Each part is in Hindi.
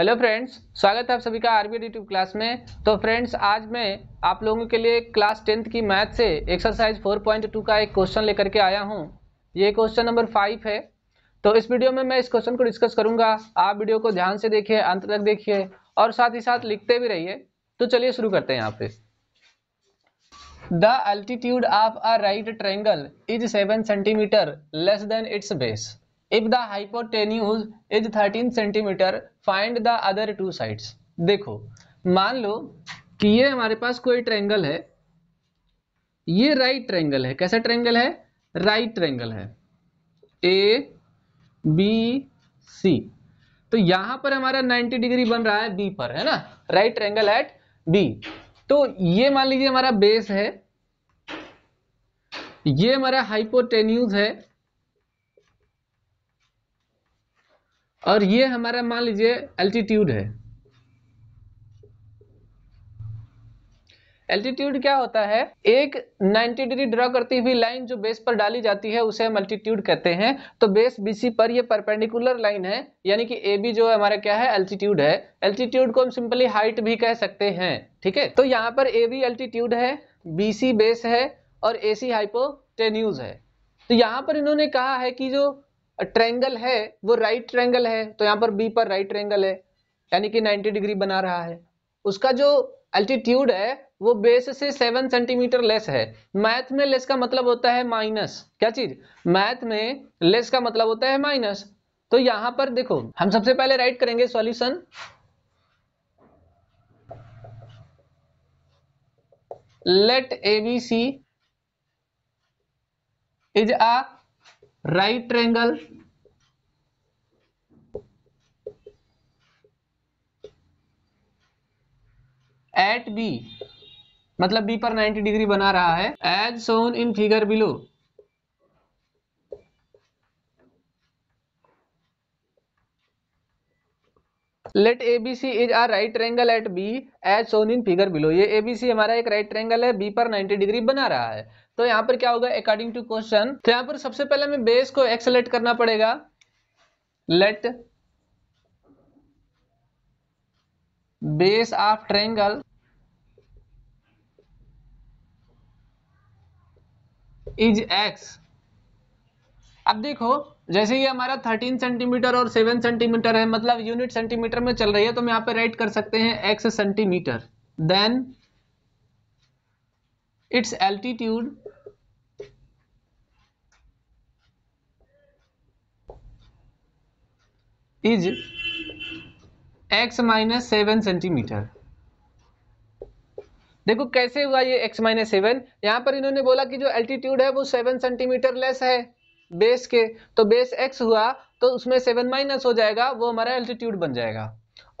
हेलो फ्रेंड्स स्वागत है आप सभी का आरबी यूट्यूब क्लास में तो फ्रेंड्स आज मैं आप लोगों के लिए क्लास टेंथ की मैथ से एक्सरसाइज 4.2 का एक क्वेश्चन लेकर के आया हूं ये क्वेश्चन नंबर फाइव है तो इस वीडियो में मैं इस क्वेश्चन को डिस्कस करूंगा आप वीडियो को ध्यान से देखिए अंत तक देखिए और साथ ही साथ लिखते भी रहिए तो चलिए शुरू करते हैं यहाँ पे the altitude of a right triangle is seven centimetre less than its base if the hypotenuse is 13 centimetre find the other two sides देखो मान लो कि ये हमारे पास कोई ट्रेंगल है ये राइट ट्रेंगल है कैसा ट्रेंगल है राइट ट्रेंगल है ए बी सी तो यहां पर हमारा 90 डिग्री बन रहा है बी पर है ना राइट ट्रेंगल एट बी तो ये मान लीजिए हमारा बेस है ये हमारा हाइपोटेन्यूज है और ये हमारा मान लीजिए एल्टीट्यूड है एल्टीट्यूड क्या होता है एक 90 डिग्री ड्रॉ करती हुई लाइन जो बेस पर डाली जाती है उसे हम एल्टीट्यूड कहते हैं तो बेस बीसी पर ये परपेंडिकुलर लाइन है यानी कि ए बी जो है हमारा क्या है एल्टीट्यूड है एल्टीट्यूड को हम सिंपली हाइट भी कह सकते हैं ठीक है तो यहाँ पर ए बी एल्टीट्यूड है बी सी बेस है और ए सी हाइपोटेन्यूज है तो यहाँ पर इन्होंने कहा है कि जो ट्रेंगल है वो राइट ट्रेंगल है तो यहाँ पर बी पर राइट ट्रेंगल है यानी कि 90 डिग्री बना रहा है उसका जो अल्टीट्यूड है वो बेस से 7 सेंटीमीटर लेस है मैथ में लेस का मतलब होता है माइनस क्या चीज मैथ में लेस का मतलब होता है माइनस तो यहां पर देखो हम सबसे पहले राइट करेंगे solution let A B C is a right triangle at B मतलब बी पर 90 डिग्री बना रहा है as shown in figure below let A B C is are right triangle at B as shown in figure below ये ए बी सी हमारा एक राइट ट्रैंगल है बी पर 90 डिग्री बना रहा है तो यहाँ पर क्या होगा अकॉर्डिंग टू क्वेश्चन तो यहाँ पर सबसे पहले हमें बेस को एक्सलेट करना पड़ेगा let base of triangle is x अब देखो जैसे ये हमारा 13 सेंटीमीटर और 7 सेंटीमीटर है मतलब यूनिट सेंटीमीटर में चल रही है तो हम यहाँ पे राइट कर सकते हैं x centimetre then its altitude is x minus seven centimetre देखो कैसे हुआ ये x माइनस सेवन यहां पर इन्होंने बोला कि जो एल्टीट्यूड है वो सेवन सेंटीमीटर लेस है बेस के तो बेस एक्स हुआ तो उसमें सेवन माइनस हो जाएगा वो हमारा एल्टीट्यूड बन जाएगा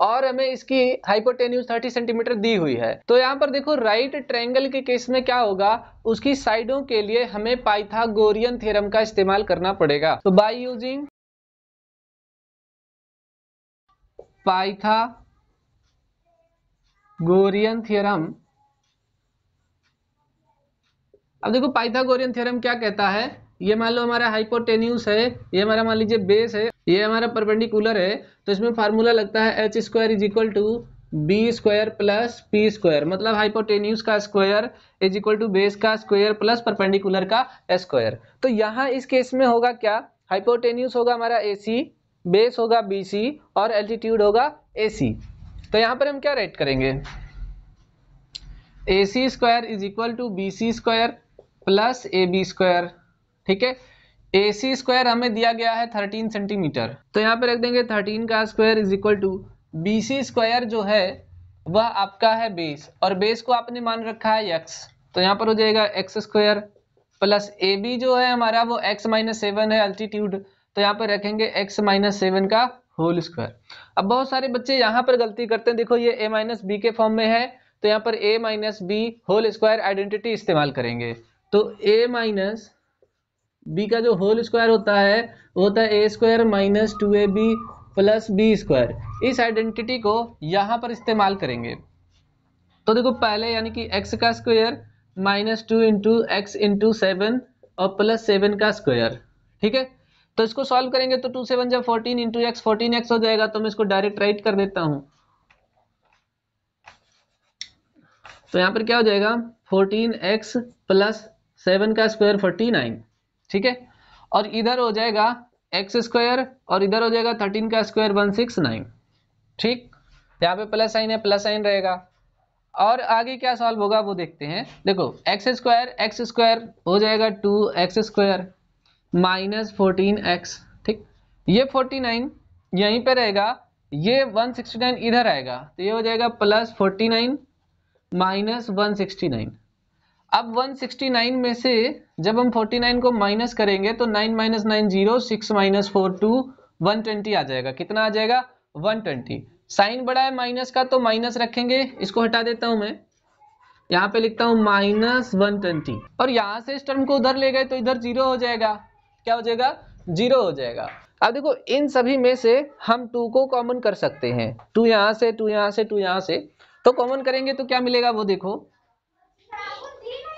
और हमें इसकी हाइपोटेन्यूज 30 सेंटीमीटर दी हुई है तो यहाँ पर देखो राइट ट्रायंगल के केस में क्या होगा उसकी साइडों के लिए हमें पाइथागोरियन थ्योरम का इस्तेमाल करना पड़ेगा तो बाय यूजिंग पाइथागोरियन थ्योरम अब देखो पाइथागोरियन थ्योरम क्या कहता है ये मान लो हमारा हाइपोटेन्यूस है ये हमारा मान लीजिए बेस है ये हमारा परपेंडिकुलर है तो इसमें फार्मूला लगता है H square is equal to B square plus P square मतलब हाइपोटेन्यूस का square is equal to base का स्क्वायर प्लस परपेंडिकुलर का स्क्वायर तो यहाँ इस केस में होगा क्या हाइपोटेन्यूस होगा हमारा ए सी बेस होगा बी सी और एल्टीट्यूड होगा ए सी तो यहाँ पर हम क्या राइट करेंगे A C square is equal to B C square plus A B square ठीक है ए सी स्क्वायर हमें दिया गया है थर्टीन सेंटीमीटर तो यहाँ पे रख देंगे थर्टीन का square is equal to B C square जो है वह आपका है बेस और बेस को आपने मान रखा है एक्स तो यहाँ पर हो जाएगा x square plus A B जो है हमारा वो एक्स माइनस सेवन है अल्टीट्यूड तो यहाँ पर रखेंगे एक्स माइनस सेवन का होल स्क्वायर अब बहुत सारे बच्चे यहाँ पर गलती करते हैं देखो ये ए माइनस बी के फॉर्म में है तो यहाँ पर A minus B whole square identity इस्तेमाल करेंगे तो ए माइनस बी का जो होल स्क्वायर होता है वो होता है A square minus two A B plus B square इस आइडेंटिटी को यहाँ पर इस्तेमाल करेंगे तो देखो पहले यानी कि एक्स का square minus two into x into seven और प्लस सेवन का स्क्वायर ठीक है तो इसको सॉल्व करेंगे तो टू सेवन जब fourteen into x fourteen x हो जाएगा तो मैं इसको डायरेक्ट राइट कर देता हूँ तो यहाँ पर क्या हो जाएगा फोर्टीन एक्स प्लस सेवन का स्क्वायर फोर्टी नाइन ठीक है और इधर हो जाएगा एक्स स्क्वायर और इधर हो जाएगा थर्टीन का स्क्वायर वन सिक्स नाइन ठीक यहाँ पे प्लस साइन है प्लस साइन रहेगा और आगे क्या सॉल्व होगा वो देखते हैं देखो एक्स स्क्वायर एक्स स्क्वायर हो जाएगा two x square minus fourteen x ठीक ये फोर्टी नाइन यहीं पर रहेगा ये वन सिक्सटी नाइन इधर आएगा तो ये हो जाएगा plus forty nine minus one sixty nine अब 169 में से जब हम 49 को माइनस करेंगे तो 9 minus nine zero six minus four two one आ जाएगा कितना आ जाएगा 120 ट्वेंटी साइन बड़ा है माइनस का तो माइनस रखेंगे इसको हटा देता हूं मैं यहां पे लिखता हूँ माइनस वन ट्वेंटी और यहाँ से इस टर्म को उधर ले गए तो इधर जीरो हो जाएगा क्या हो जाएगा जीरो हो जाएगा अब देखो इन सभी में से हम टू को कॉमन कर सकते हैं टू यहां से टू यहां से टू यहां से तो कॉमन करेंगे तो क्या मिलेगा वो देखो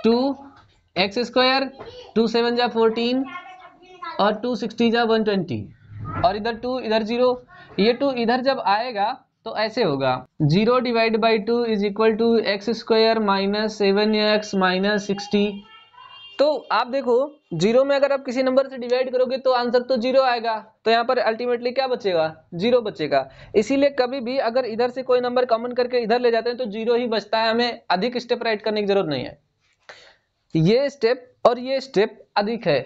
two x square two seven जा फोर्टीन और टू सिक्सटी जा वन ट्वेंटी और इधर टू इधर जीरो ये टू इधर जब आएगा तो ऐसे होगा zero divide by two is equal to x square minus seven x minus sixty तो आप देखो जीरो में अगर आप किसी नंबर से डिवाइड करोगे तो आंसर तो जीरो आएगा तो यहाँ पर अल्टीमेटली क्या बचेगा जीरो बचेगा इसीलिए कभी भी अगर इधर से कोई नंबर कॉमन करके इधर ले जाते हैं तो जीरो ही बचता है हमें अधिक स्टेप राइट करने की जरूरत नहीं है ये स्टेप और ये स्टेप अधिक है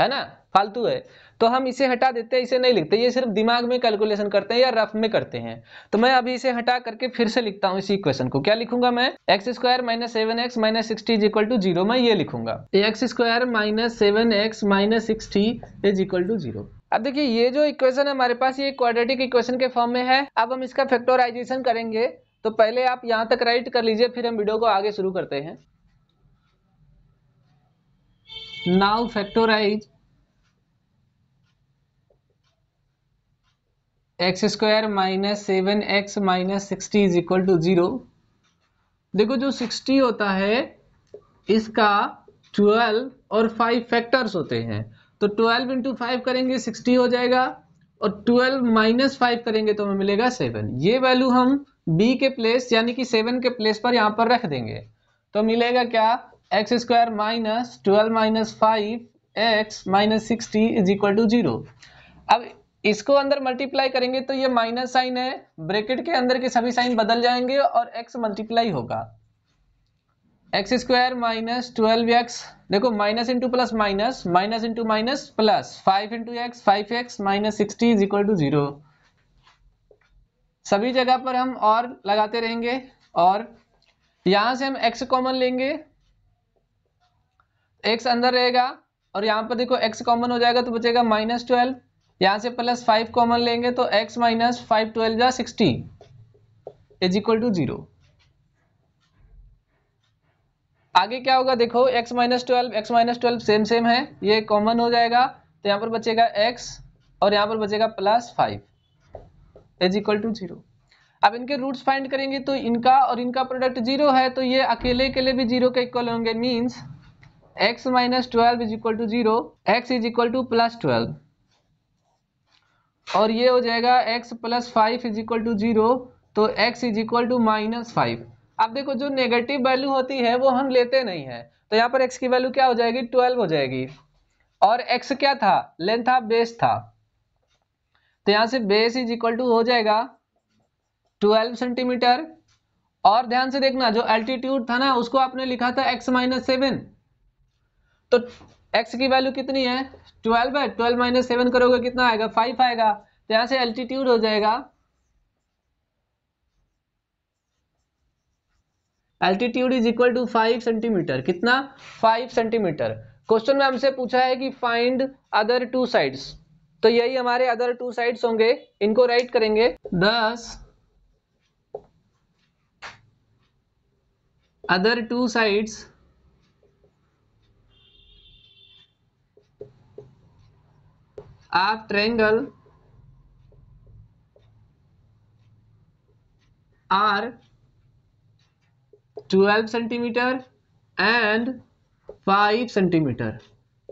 है ना फालतू है तो हम इसे हटा देते हैं इसे नहीं लिखते ये सिर्फ दिमाग में कैलकुलेशन करते हैं या रफ में करते हैं तो मैं अभी इसे हटा करके फिर से लिखता हूँ इस इक्वेशन को क्या लिखूंगा मैं x square minus seven x minus sixty is equal to zero मैं ये लिखूंगा x square minus seven x minus sixty is equal to zero अब देखिए ये जो इक्वेशन है हमारे पास ये क्वाड्रेटिक इक्वेशन के फॉर्म में है अब हम इसका फैक्टोराइजेशन करेंगे तो पहले आप यहाँ तक राइट कर लीजिए फिर हम वीडियो को आगे शुरू करते हैं now factorize x square minus 7x minus 60 is equal to zero. देखो जो 60 होता है इसका 12 और 5 फैक्टर्स होते हैं तो 12 इंटू फाइव करेंगे 60 हो जाएगा और 12 माइनस फाइव करेंगे तो हमें मिलेगा 7. ये वैल्यू हम b के प्लेस यानी कि 7 के प्लेस पर यहाँ पर रख देंगे तो मिलेगा क्या x square minus twelve minus five x minus sixty is equal to zero अब इसको अंदर मल्टीप्लाई करेंगे तो ये माइनस साइन है ब्रैकेट के अंदर के सभी साइन बदल जाएंगे और एक्स मल्टीप्लाई होगा x square minus twelve x देखो minus into plus minus minus into minus plus five into x five x minus sixty is equal to zero सभी जगह पर हम और लगाते रहेंगे और यहां से हम एक्स कॉमन लेंगे एक्स अंदर रहेगा और यहाँ पर देखो एक्स कॉमन हो जाएगा तो बचेगा माइनस ट्वेल्व यहाँ से प्लस फाइव कॉमन लेंगे तो एक्स माइनस फाइव ट्वेल्व या sixty is equal to zero आगे क्या होगा देखो x minus twelve x minus twelve same same है ये कॉमन हो जाएगा तो यहाँ पर बचेगा x और यहाँ पर बचेगा plus five is equal to zero अब इनके रूट्स फाइंड करेंगे तो इनका और इनका प्रोडक्ट जीरो है तो ये अकेले के लिए भी जीरो के इक्वल होंगे means x minus twelve is equal to zero x is equal to plus twelve और ये हो जाएगा x plus five is equal to zero तो x is equal to minus five अब देखो जो नेगेटिव वैल्यू होती है वो हम लेते नहीं है तो यहाँ पर एक्स की वैल्यू क्या हो जाएगी ट्वेल्व हो जाएगी और एक्स क्या था लेंथ ऑफ बेस था तो यहाँ से बेस इज इक्वल टू हो जाएगा ट्वेल्व सेंटीमीटर और ध्यान से देखना जो एल्टीट्यूड था ना उसको आपने लिखा था एक्स माइनस सेवन तो एक्स की वैल्यू कितनी है ट्वेल्व है ट्वेल्व माइनस सेवन करोगे कितना आएगा फाइव आएगा तो यहां से एल्टीट्यूड हो जाएगा altitude is equal to five centimetre कितना फाइव सेंटीमीटर क्वेश्चन में हमसे पूछा है कि फाइंड अदर टू साइड्स तो यही हमारे अदर टू साइड्स होंगे इनको राइट करेंगे thus other two sides of triangle are 12 centimetre and 5 centimetre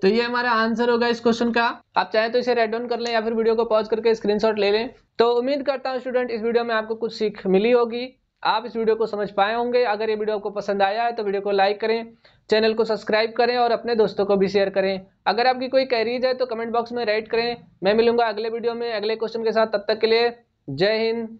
तो ये हमारा आंसर होगा इस क्वेश्चन का आप चाहे तो इसे रेड ऑन कर लें या फिर वीडियो को पॉज करके स्क्रीनशॉट ले लें तो उम्मीद करता हूं स्टूडेंट इस वीडियो में आपको कुछ सीख मिली होगी आप इस वीडियो को समझ पाए होंगे अगर ये वीडियो आपको पसंद आया है तो वीडियो को लाइक करें चैनल को सब्सक्राइब करें और अपने दोस्तों को भी शेयर करें अगर आपकी कोई कैरीज है तो कमेंट बॉक्स में राइट करें मैं मिलूंगा अगले वीडियो में अगले क्वेश्चन के साथ तब तक के लिए जय हिंद